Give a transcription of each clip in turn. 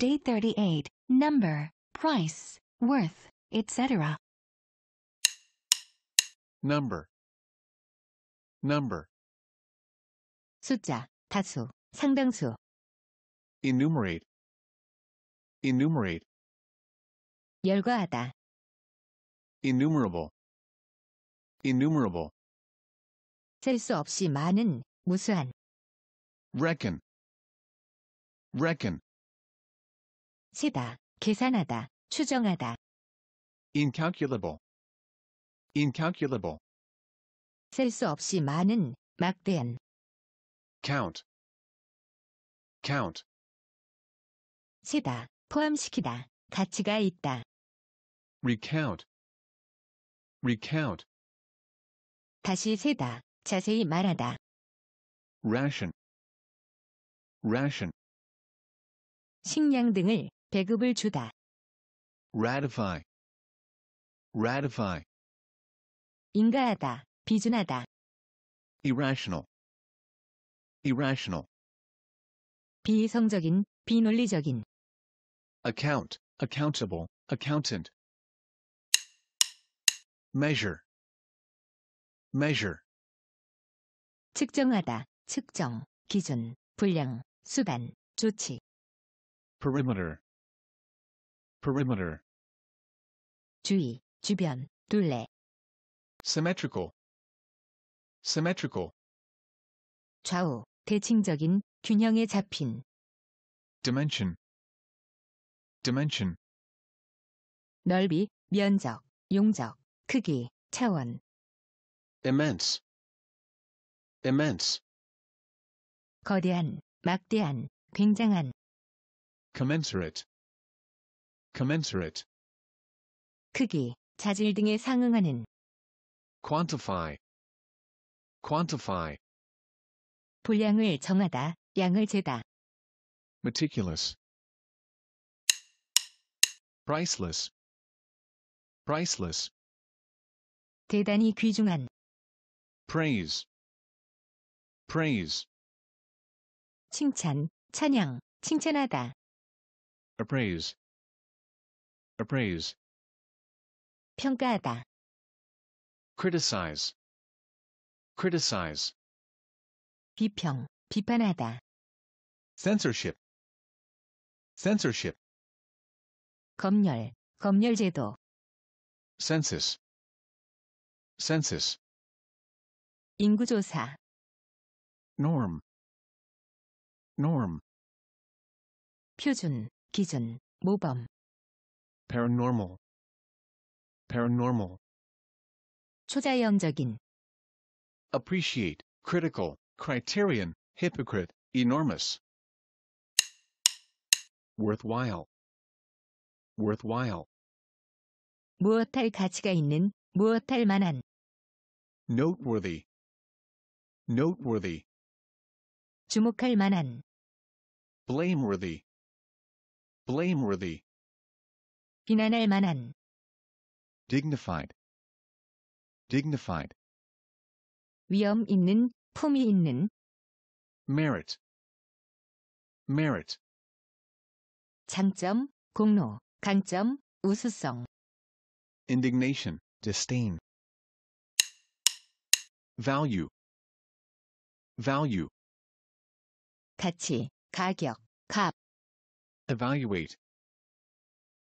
day 38, number, price, worth, etc. number number 숫자, 다수, 상당수 enumerate enumerate 열거하다 innumerable innumerable 셀 수 없이 많은 무수한 reckon reckon 세다, 계산하다, 추정하다. incalculable, incalculable. 셀 수 없이 많은, 막대한. count, count. 세다, 포함시키다, 가치가 있다. recount, recount. 다시 세다, 자세히 말하다. ration, ration. 식량 등을 배급을 주다. ratify ratify 인가하다, 비준하다. irrational irrational 비이성적인, 비논리적인. account accountable accountant measure measure 측정하다, 측정, 기준, 분량, 수반, 조치. perimeter perimeter 주위, 주변, 둘레 symmetrical symmetrical 좌우, 대칭적인, 균형에 잡힌 dimension dimension 넓이, 면적, 용적, 크기, 차원 immense immense 거대한, 막대한, 굉장한 commensurate commensurate 크기, 자질 등에 상응하는 quantify quantify 분량을 정하다, 양을 재다 meticulous priceless priceless 대단히 귀중한 praise praise 칭찬, 찬양, 칭찬하다 appraise appraise 평가하다 criticize criticize 비평 비판하다 censorship censorship 검열 검열 제도 census census 인구조사 norm norm 표준 기준 모범 paranormal paranormal 초자연적인 appreciate critical criterion hypocrite enormous worthwhile worthwhile 무엇할 가치가 있는 무엇할 만한 noteworthy noteworthy 주목할 만한 blameworthy blameworthy 비난할 만한 dignified dignified 위엄 있는 품위 있는 merit merit 장점 공로 강점 우수성 indignation disdain value value 가치 가격 값 evaluate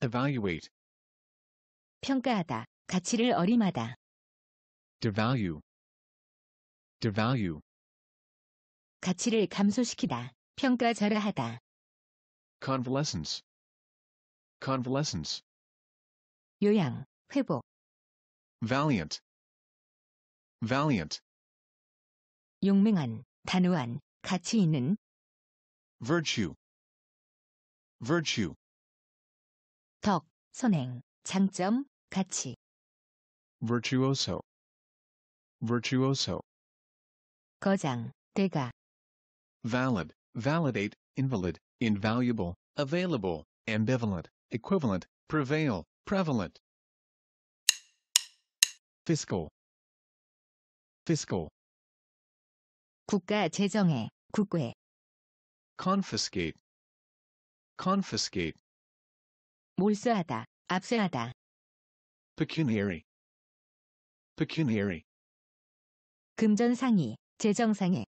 evaluate 평가하다, 가치를 어림하다. devalue devalue 가치를 감소시키다, 평가 평가절하하다. convalescence convalescence 요양, 회복. valiant valiant 용맹한, 단호한, 가치 있는 virtue virtue 선행, 장점, 가치. virtuoso, virtuoso. 거장, 대가. valid, validate, invalid, invaluable, available, ambivalent, equivalent, prevail, prevalent. fiscal, fiscal. 국가 재정에, 국외. confiscate, confiscate. 몰수하다, 압수하다. pecuniary, pecuniary, 금전상의, 재정상의,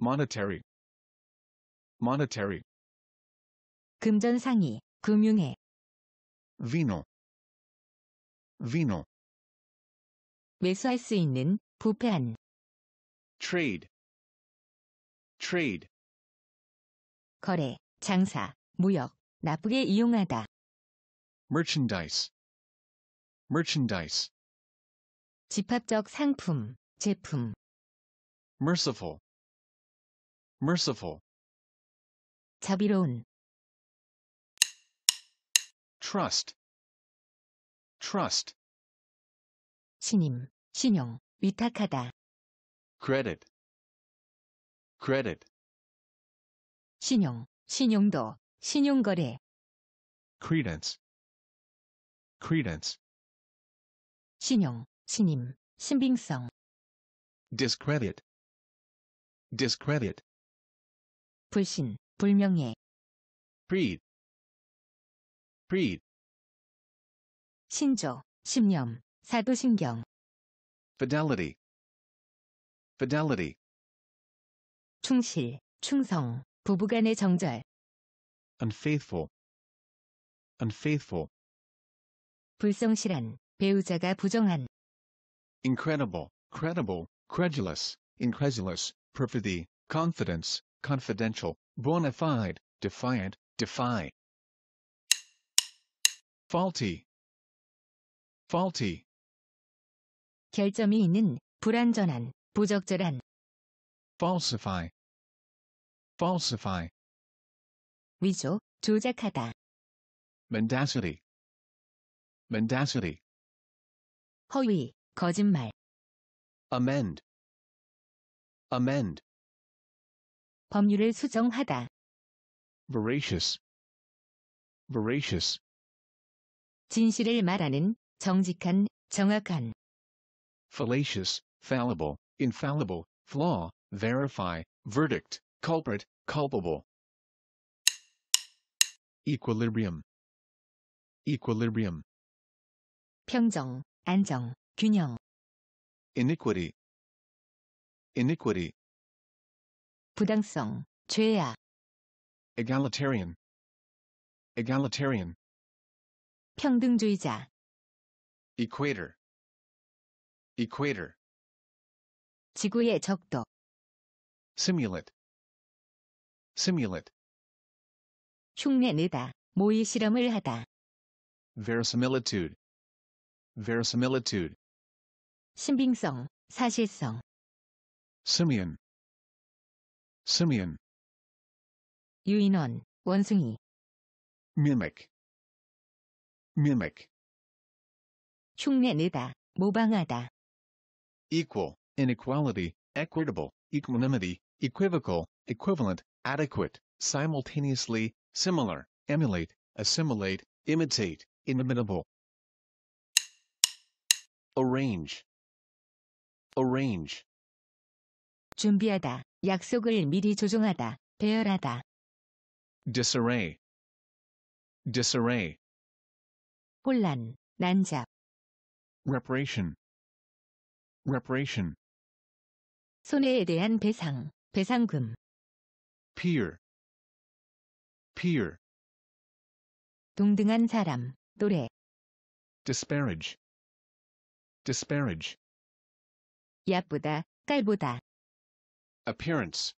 monetary, monetary, 금전상의, 금융의, vino, vino, 매수할 수 있는, 부패한, trade, trade, 거래, 장사, 무역, 나쁘게 이용하다. merchandise merchandise 집합적 상품 제품 merciful merciful 자비로운 trust trust 신임 신용 위탁하다 credit credit 신용 신용도 신용거래 credence credence 신용, 신임, 신빙성 discredit discredit 불신, 불명예 creed creed 신조, 신념, 사도신경 fidelity fidelity 충실, 충성, 부부간의 정절 unfaithful unfaithful 불성실한, 배우자가 부정한. incredible, credible, credulous, incredulous, perfidy, confidence, confidential, bona fide, defiant, defy. faulty, faulty. 결점이 있는, 불완전한, 부적절한. falsify, falsify. 위조, 조작하다. mendacity, mendacity 허위, 거짓말 amend amend 법률을 수정하다 voracious voracious 진실을 말하는 정직한, 정확한 fallacious, fallible, infallible, flaw, verify, verdict, culprit, culpable equilibrium equilibrium 평정, 안정, 균형. iniquity iniquity 부당성, 죄악. egalitarian egalitarian 평등주의자. equator equator 지구의 적도. simulate simulate 흉내내다, 모의 실험을 하다. verisimilitude verisimilitude 신빙성, 사실성 simian simian 유인원, 원숭이 mimic mimic 흉내내다, 모방하다 equal, inequality, equitable, equanimity, equivocal, equivalent, adequate, simultaneously, similar, emulate, assimilate, imitate, inimitable, arrange arrange 준비하다 약속을 미리 조정하다 배열하다 disarray disarray 혼란 난잡 reparation reparation 손해에 대한 배상 배상금 peer peer 동등한 사람 노래 disparage disparage 예쁘다, 깔보다 appearance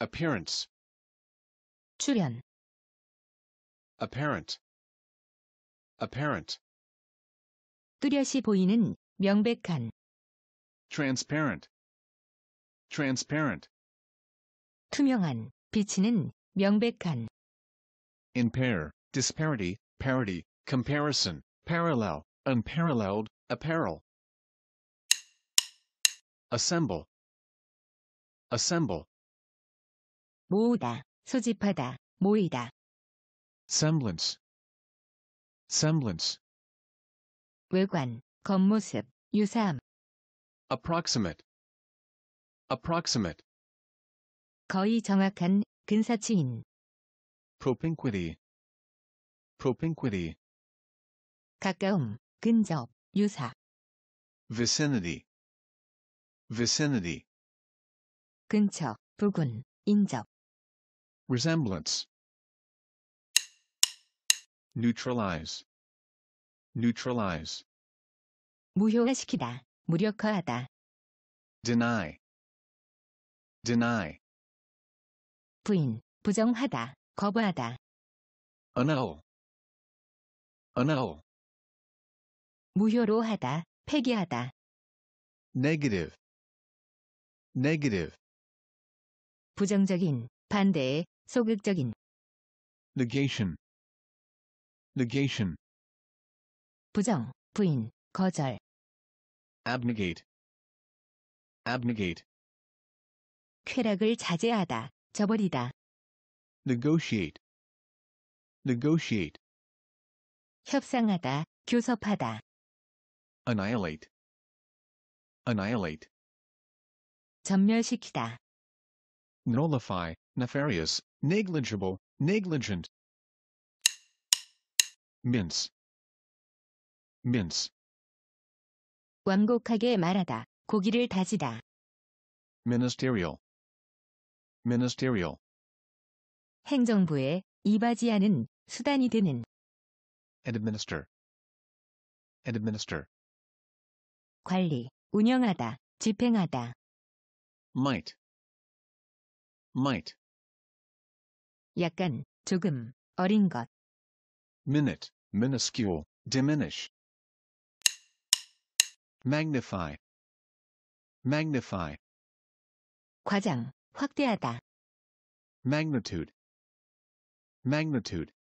appearance 출연 apparent apparent 뚜렷이 보이는 명백한 transparent transparent 투명한 비치는 명백한 impair disparity parity comparison parallel unparalleled apparel assemble assemble 모으다 소집하다 모이다 semblance semblance 외관 겉모습 유사함 approximate approximate 거의 정확한 근사치인 propinquity propinquity 가까움 근접 유사 vicinity vicinity 근처 부근 인접 resemblance neutralize neutralize 무효화시키다 무력화하다 deny deny 부인 부정하다 거부하다 annul annul 무효로 하다, 폐기하다. negative negative 부정적인, 반대의, 소극적인. negation negation 부정, 부인, 거절. abnegate abnegate 쾌락을 자제하다, 저버리다. negotiate negotiate 협상하다, 교섭하다. annihilate annihilate 전멸시키다 nullify nefarious negligible negligent mince mince 완곡하게 말하다 고기를 다지다 ministerial ministerial 행정부에 이바지하는 수단이 되는 administer administer 관리, 운영하다, 집행하다. might, might, 약간, 조금, 어린 것. minute, minuscule, diminish, magnify, magnify, 과장, 확대하다. magnitude, magnitude,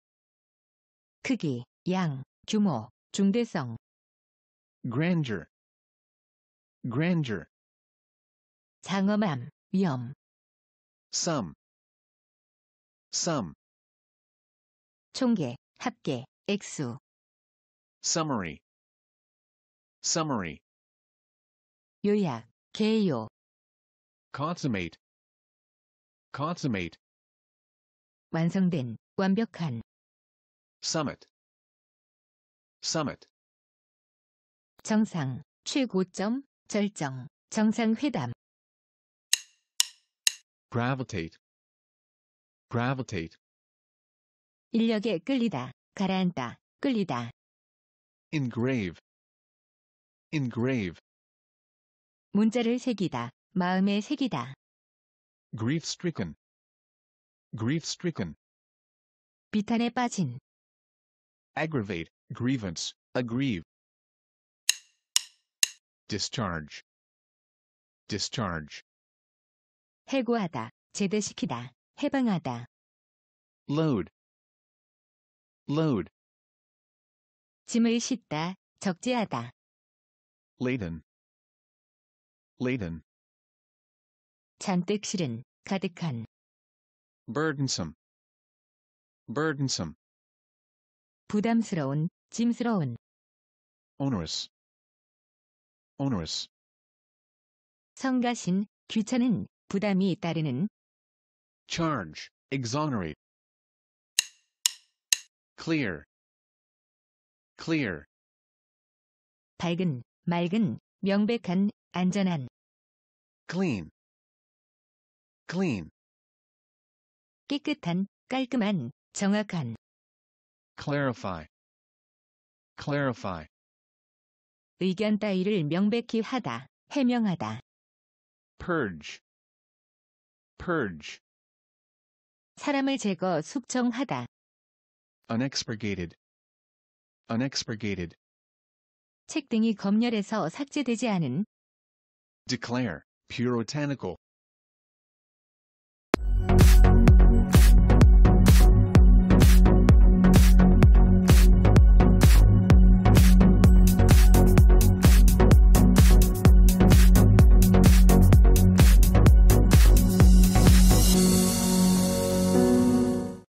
크기, 양, 규모, 중대성. grandeur, grandeur 장엄함, 위엄. some some 총계, 합계, 액수 summary summary 요약, 개요 consummate consummate 완성된, 완벽한 summit summit 정상, 최고점 절정, 정상회담 gravitate gravitate 인력에 끌리다, 가라앉다, 끌리다 engrave engrave 문자를 새기다, 마음에 새기다 grief-stricken grief-stricken 비탄에 빠진 aggravate grievance aggrieve discharge discharge 해고하다 제대시키다 해방하다 load load 짐을 싣다 적재하다 laden laden 잔뜩 실은 가득한 burdensome burdensome 부담스러운 짐스러운 onerous onerous. 성가신, 귀찮은, 부담이 따르는. charge, exonerate. clear, clear. 밝은, 맑은, 명백한, 안전한. clean, clean. 깨끗한, 깔끔한, 정확한. clarify, clarify. 의견 따위를 명백히 하다, 해명하다. purge purge 사람을 제거 숙청하다. unexpurgated unexpurgated 책 등이 검열해서 삭제되지 않은 declare puritanical